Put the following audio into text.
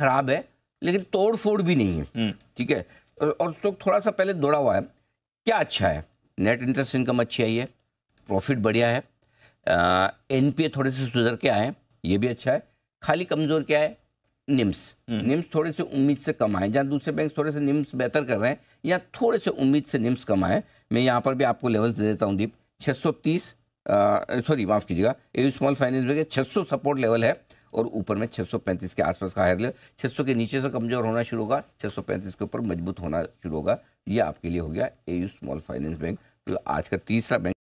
खराब है लेकिन तोड़ फोड़ भी नहीं है हम्म। ठीक है और स्टॉक थोड़ा सा पहले दौड़ा हुआ है क्या अच्छा है नेट इंटरेस्ट इनकम अच्छी आई है प्रॉफिट बढ़िया है एन पी थोड़े से सुधर के आए ये भी अच्छा है खाली कमज़ोर क्या है निम्स हम्म। निम्स थोड़े से उम्मीद से कम आए जहाँ दूसरे बैंक थोड़े से निम्स बेहतर कर रहे हैं यहाँ थोड़े से उम्मीद से निम्स कम आए मैं यहाँ पर भी आपको लेवल्स दे देता हूँ दीप छः सॉरी माफ़ कीजिएगा ए स्मॉल फाइनेंस बैंक छः सपोर्ट लेवल है और ऊपर में 635 के आसपास का हायर लेवल 600 के नीचे से कमज़ोर होना शुरू होगा 635 के ऊपर मजबूत होना शुरू होगा ये आपके लिए हो गया ए स्मॉल फाइनेंस बैंक तो आज का तीसरा बैंक